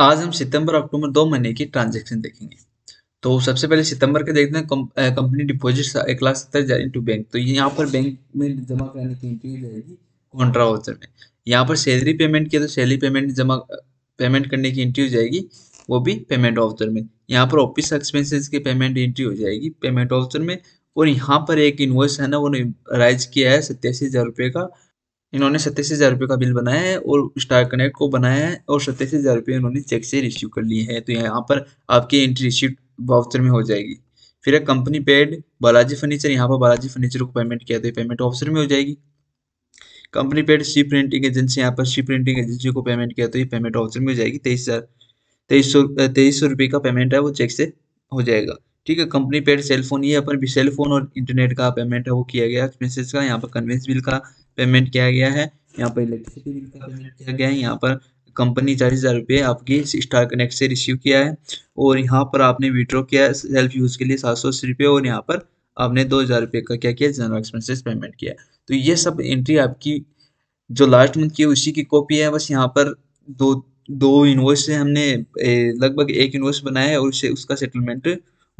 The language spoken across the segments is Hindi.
आज हम सितंबर अक्टूबर दो महीने की ट्रांजेक्शन देखेंगे तो सबसे पहले सितंबर के देखते हैं कंपनी डिपोजिट एक लाख सत्तर हजार इंटू बैंक तो यहाँ पर बैंक में जमा कराने की एंट्री रहेगी कॉन्ट्रा वाउचर में यहाँ पर सैलरी पेमेंट किया तो सैलरी पेमेंट जमा पेमेंट करने की एंट्री हो जाएगी वो भी पेमेंट वाउचर में यहाँ पर ऑफिस एक्सपेंसेस की पेमेंट एंट्री हो जाएगी पेमेंट वाउचर में और यहाँ पर एक इन्वॉइस है ना वो राइज किया है सत्यासी हज़ार रुपये का इन्होंने सत्ताईस हज़ार रुपये का बिल बनाया है और स्टार कनेक्ट को बनाया है और सत्ताईस हज़ार रुपये इन्होंने चेक से रिसीव कर लिए हैं तो यहाँ पर आपकी एंट्री रिसीव वाउचर में हो जाएगी फिर एक कंपनी पेड बालाजी फर्नीचर यहाँ पर बालाजी फर्नीचर को पेमेंट किया तो पेमेंट ऑफिसर में हो जाएगी company paid C printing agency यहाँ पर सी प्रिंटिंग एजेंसी को पेमेंट किया तो ये पेमेंट ऑफिसर में हो जाएगी तेईस हज़ार तेईस सौ तेईस सौ रुपये का पेमेंट है वो चेक से हो जाएगा ठीक है कंपनी पेड सेल फोन ये अपन भी सेल फोन और इंटरनेट का पेमेंट है वो किया गया मैसेज का यहाँ पर कन्वेंस बिल का पेमेंट किया गया है यहाँ पर इलेक्ट्रिसिटी बिल का पेमेंट किया गया है यहाँ पर कंपनी चालीस हज़ार रुपये आपकी स्टार कनेक्ट से रिसीव किया है और यहाँ पर आपने विड्रॉ किया है सेल्फ यूज़ के लिए सात सौ अस्सी रुपये और यहाँ पर आपने दो हज़ार रुपये का क्या किया जनरल एक्सपेंसेस पेमेंट किया तो ये सब एंट्री आपकी जो लास्ट मंथ की उसी की कॉपी है बस यहाँ पर दो दो इन्वॉइस से हमने लगभग एक इन्वॉइस बनाया है और उसे उसका सेटलमेंट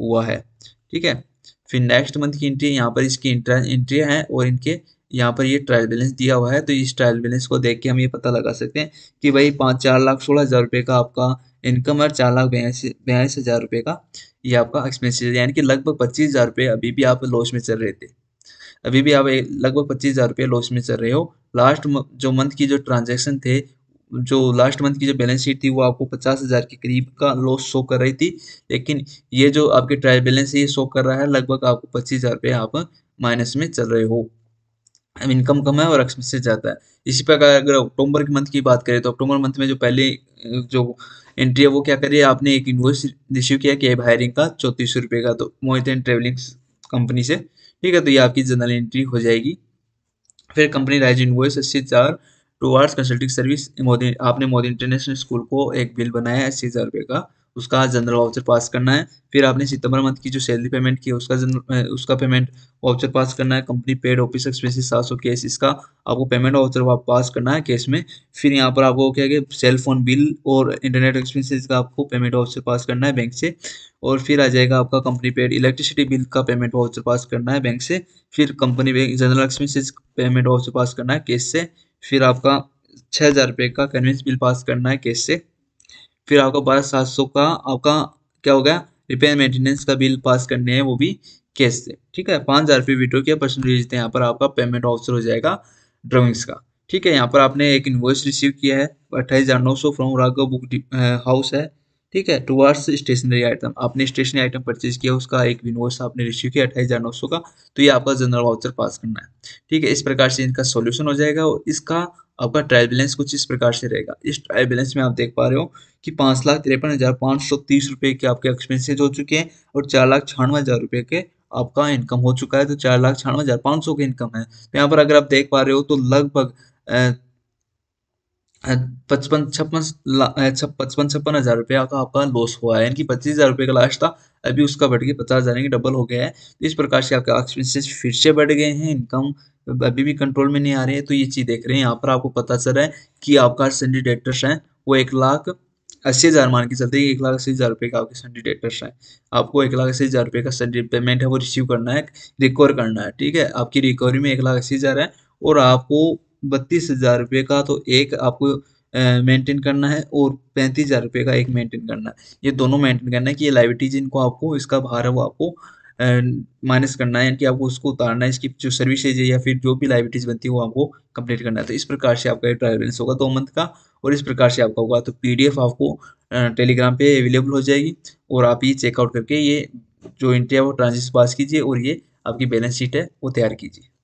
हुआ है ठीक है फिर नेक्स्ट मंथ की एंट्री यहाँ पर इसकी एंट्री है और इनके यहाँ पर ये ट्रायल बैलेंस दिया हुआ है तो इस ट्रायल बैलेंस को देख के हम ये पता लगा सकते हैं कि भाई पाँच चार लाख सोलह हज़ार रुपये का आपका इनकम और चार लाख बयालीस बयालीस हज़ार रुपये का ये आपका एक्सपेंसिस यानी कि लगभग पच्चीस हज़ार रुपये अभी भी आप लॉस में चल रहे थे अभी भी आप लगभग पच्चीस हज़ार रुपये लॉस में चल रहे हो लास्ट जो मंथ की जो ट्रांजेक्शन थे जो लास्ट मंथ की जो बैलेंस शीट थी वो आपको पचास हज़ार के करीब का लॉस शो कर रही थी लेकिन ये जो आपके ट्रायल बैलेंस है ये शो कर रहा है लगभग आपको पच्चीस हज़ार रुपये आप माइनस में चल रहे हो इनकम कम है और एक्सपेंसेस ज़्यादा है इसी प्रकार अगर अक्टूबर के मंथ की बात करें तो अक्टूबर मंथ में जो पहले जो एंट्री है वो क्या करिए आपने एक इन्वॉइस रिसीव किया कैब हायरिंग का चौंतीस सौ रुपये का तो मोहित ट्रेवलिंग कंपनी से ठीक है तो ये आपकी जनरल एंट्री हो जाएगी फिर कंपनी राइज इन्वॉइस अस्सी हज़ार two hours consulting service Modi आपने मोदी इंटरनेशनल स्कूल को एक बिल बनाया अस्सी हज़ार रुपये का उसका जनरल वाउचर पास करना है फिर आपने सितंबर मंथ की जो सैलरी पेमेंट की है उसका जनरल उसका पेमेंट वाउचर पास करना है कंपनी पेड ऑफिस एक्सपेंसिस सात सौ केस इसका आपको पेमेंट वाउचर पास करना है केस में फिर यहाँ पर आपको क्या है सेल फोन बिल और इंटरनेट एक्सपेंसिस का आपको पेमेंट वाउचर पास करना है बैंक से और फिर आ जाएगा आपका कंपनी पेड इलेक्ट्रिसिटी बिल का पेमेंट वाउचर पास करना है बैंक से फिर company general expenses payment voucher pass करना है केस से फिर आपका छः हज़ार रुपये का कन्वेंस बिल पास करना है केस से फिर आपका बारह सात सौ का आपका क्या हो गया रिपेयर मेंटेनेंस का बिल पास करने हैं वो भी कैश से ठीक है पाँच हज़ार रुपये विड्रो किया परसेंटेज देते हैं यहाँ पर आपका पेमेंट ऑप्शन हो जाएगा ड्रॉइंग्स का ठीक है यहाँ पर आपने एक इन्वॉइस रिसीव किया है अट्ठाईस हज़ार नौ सौ फ्रॉम राघव बुक हाउस है ठीक है टुवर्ड्स स्टेशनरी आइटम आपने स्टेशनरी आइटम परचेज किया उसका एक विनोस आपने रिसीव किया अट्ठाईस हज़ार नौ सौ का तो ये आपका जनरल वाउचर पास करना है ठीक है इस प्रकार से इनका सॉल्यूशन हो जाएगा और इसका आपका ट्रायल बैलेंस कुछ इस प्रकार से रहेगा इस ट्रायल बैलेंस में आप देख पा रहे हो कि पाँच लाख तिरपन हज़ार पाँच सौ तीस रुपये के आपके एक्सपेंसिज हो चुके हैं और चार लाख छियानवे हज़ार रुपये के आपका इनकम हो चुका है तो चार लाख छियानवे हज़ार पाँच सौ के इनकम है तो यहाँ पर अगर आप देख पा रहे हो तो लगभग पचपन छप्पन पचपन छप्पन हज़ार रुपया का आपका लॉस हुआ है यानी पच्चीस हज़ार रुपये का लास्ट था अभी उसका बढ़ के पचास हज़ार यानी डबल हो गया है तो इस प्रकार से आपके एक्सपेंसेस फिर से बढ़ गए हैं इनकम अभी भी कंट्रोल में नहीं आ रहे हैं तो ये चीज़ देख रहे हैं यहाँ पर आपको पता चल रहा है कि आपका संडे डेटर्स हैं वो एक लाख अस्सी हज़ार मान के चलते हैं एक लाख अस्सी हज़ार रुपये का आपके संडे डेटर्स हैं आपको एक लाख अस्सी हज़ार रुपये का पेमेंट है वो रिसीव करना है रिकवर करना है ठीक है आपकी रिकवरी में एक लाख अस्सी हज़ार है और आपको बत्तीस हजार रुपये का तो एक आपको मेंटेन करना है और पैंतीस हजार रुपये का एक मेंटेन करना है ये दोनों मेंटेन करना है कि ये लाइविटी जिनको आपको इसका भार है वो आपको माइनस करना है यानी कि आपको उसको उतारना है इसकी जो सर्विसेज है या फिर जो भी लाइविटीज बनती है वो आपको कंप्लीट करना है तो इस प्रकार से आपका ये ट्रायल बैलेंस होगा दो मंथ का और इस प्रकार से आपका होगा तो पीडीएफ आपको टेलीग्राम पे अवेलेबल हो जाएगी और आप ये चेकआउट करके ये जो इंट्री है वो ट्रांजेक्शन पास कीजिए और ये आपकी बैलेंस शीट है वो तैयार कीजिए